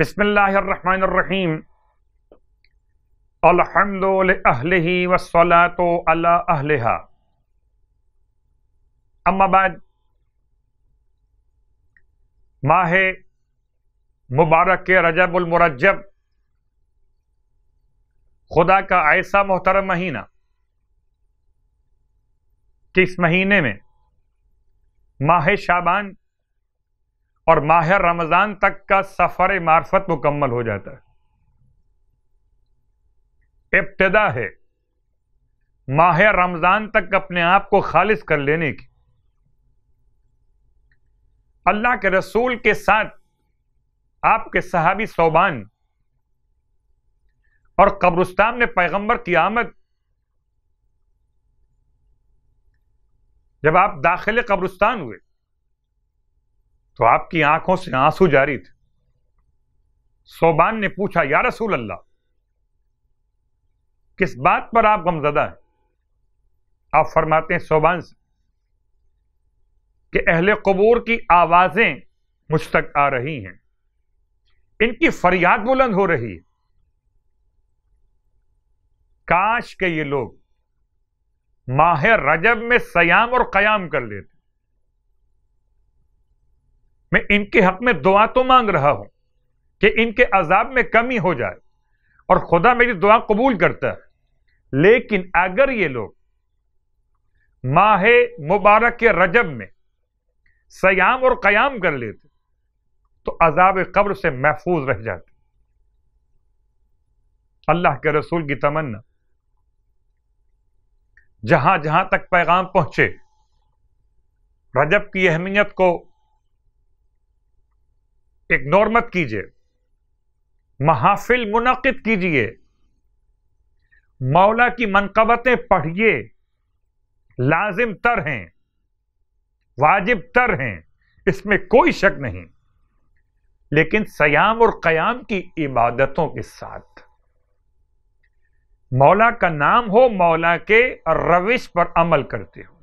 बसमीम अलहमदल वसला तो अम्माबाद माह मुबारक के रजबुलमरजब खुदा का ऐसा मोहतरम महीना कि इस महीने में माह शाबान और माह रमज़ान तक का सफ़र मार्फत मुकम्मल हो जाता है इब्तदा है माह रमज़ान तक अपने आप को खालिज कर लेने की अल्लाह के रसूल के साथ आपके सहाबी सोबान और कब्रुस्तान ने पैगंबर की आमद जब आप दाखिले कब्रुस्तान हुए तो आपकी आंखों से आंसू जारी थे सोबान ने पूछा या रसूल अल्लाह किस बात पर आप गमजदा हैं आप फरमाते हैं सोबान से कि अहले कबूर की आवाज़ें मुझ तक आ रही हैं इनकी फरियाद बुलंद हो रही है काश के ये लोग माहिर रजब में सयाम और कयाम कर लेते मैं इनके हक में दुआ तो मांग रहा हूं कि इनके अजाब में कमी हो जाए और खुदा मेरी दुआ कबूल करता है लेकिन अगर ये लोग माह मुबारक के रजब में सयाम और कयाम कर लेते तो अजाब कब्र से महफूज रह जाते अल्लाह के रसूल की तमन्ना जहां जहां तक पैगाम पहुंचे रजब की अहमियत को इग्नोर मत कीजिए महाफिल मुनद कीजिए मौला की मनकबतें पढ़िए लाजिम तर हैं वाजिब तर हैं इसमें कोई शक नहीं लेकिन सयाम और कयाम की इबादतों के साथ मौला का नाम हो मौला के रविश पर अमल करते हो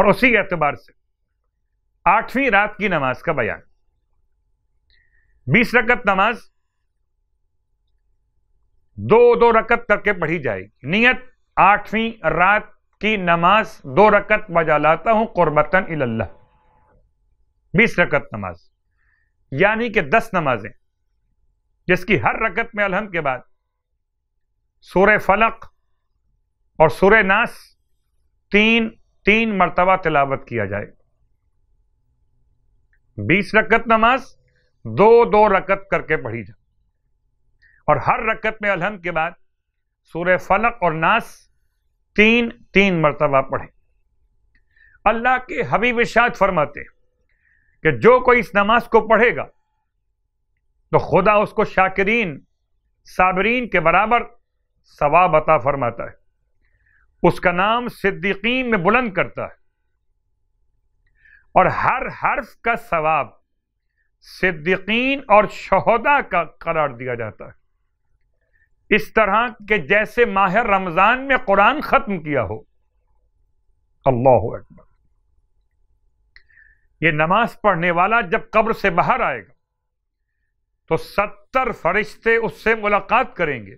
और उसी एतबार से आठवीं रात की नमाज का बयान बीस रकत नमाज दो दो रकत करके पढ़ी जाएगी नियत आठवीं रात की नमाज दो रकत बजा लाता हूं कुर्बतन इल्लाह बीस रकत नमाज यानी कि दस नमाजें जिसकी हर रकत में अलहम के बाद सूर फलक और सूर्य नास तीन तीन मरतबा तिलावत किया जाए बीस रकत नमाज दो दो रकत करके पढ़ी जा और हर रकत में अलहमद के बाद सूर्य फलक और नास तीन तीन मरतबा पढ़े अल्लाह के हबीब शाद फरमाते कि जो कोई इस नमाज को पढ़ेगा तो खुदा उसको शाकिरीन साबरीन के बराबर सवाब अता फरमाता है उसका नाम सिद्दीकीन में बुलंद करता है और हर हर्फ का सवाब सिद्दीकीन और शहदा का करार दिया जाता है इस तरह के जैसे माहिर रमजान में कुरान खत्म किया हो अल्लाह अकबर ये नमाज पढ़ने वाला जब कब्र से बाहर आएगा तो सत्तर फरिश्ते उससे मुलाकात करेंगे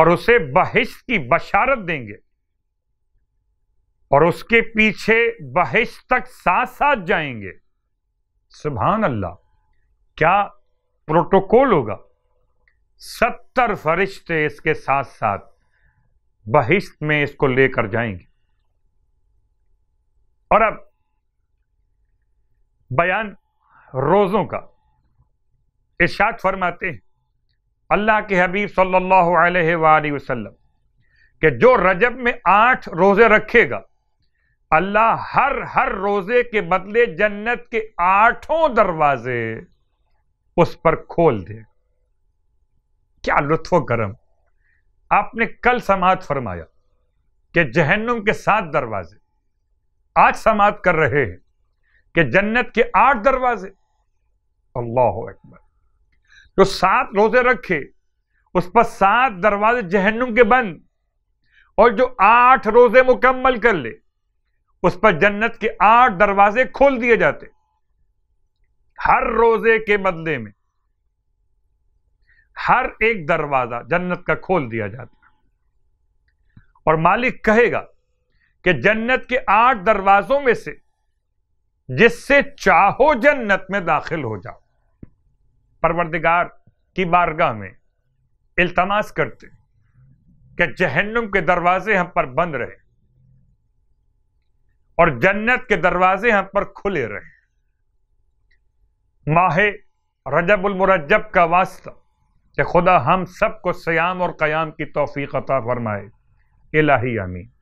और उसे बहिश्त की बशारत देंगे और उसके पीछे बहिश तक साथ साथ जाएंगे सुबहान अल्लाह क्या प्रोटोकॉल होगा सत्तर फरिश्ते इसके साथ साथ बहिश्त में इसको लेकर जाएंगे और अब बयान रोज़ों का इर्शाद फरमाते हैं अल्लाह के हबीब सल्लल्लाहु अलैहि वसल्लम के जो रजब में आठ रोज़े रखेगा अल्लाह हर हर रोजे के बदले जन्नत के आठों दरवाजे उस पर खोल दे क्या लुत्फ करम आपने कल समात फरमाया कि जहन्नुम के सात दरवाजे आज समात कर रहे हैं कि जन्नत के आठ दरवाजे अल्लाह अकबर जो सात रोजे रखे उस पर सात दरवाजे जहन्नुम के बंद और जो आठ रोजे मुकम्मल कर ले उस पर जन्नत के आठ दरवाजे खोल दिए जाते हर रोजे के बदले में हर एक दरवाजा जन्नत का खोल दिया जाता और मालिक कहेगा कि जन्नत के आठ दरवाजों में से जिससे चाहो जन्नत में दाखिल हो जाओ परवरदिगार की बारगाह में इल्तमास करते कि जहन्नुम के दरवाजे हम पर बंद रहे और जन्नत के दरवाजे हम पर खुले रहे माह मुरजब का वास्ता कि खुदा हम सबको सयाम और कयाम की तोफ़ी अता फरमाए इलाही आमीन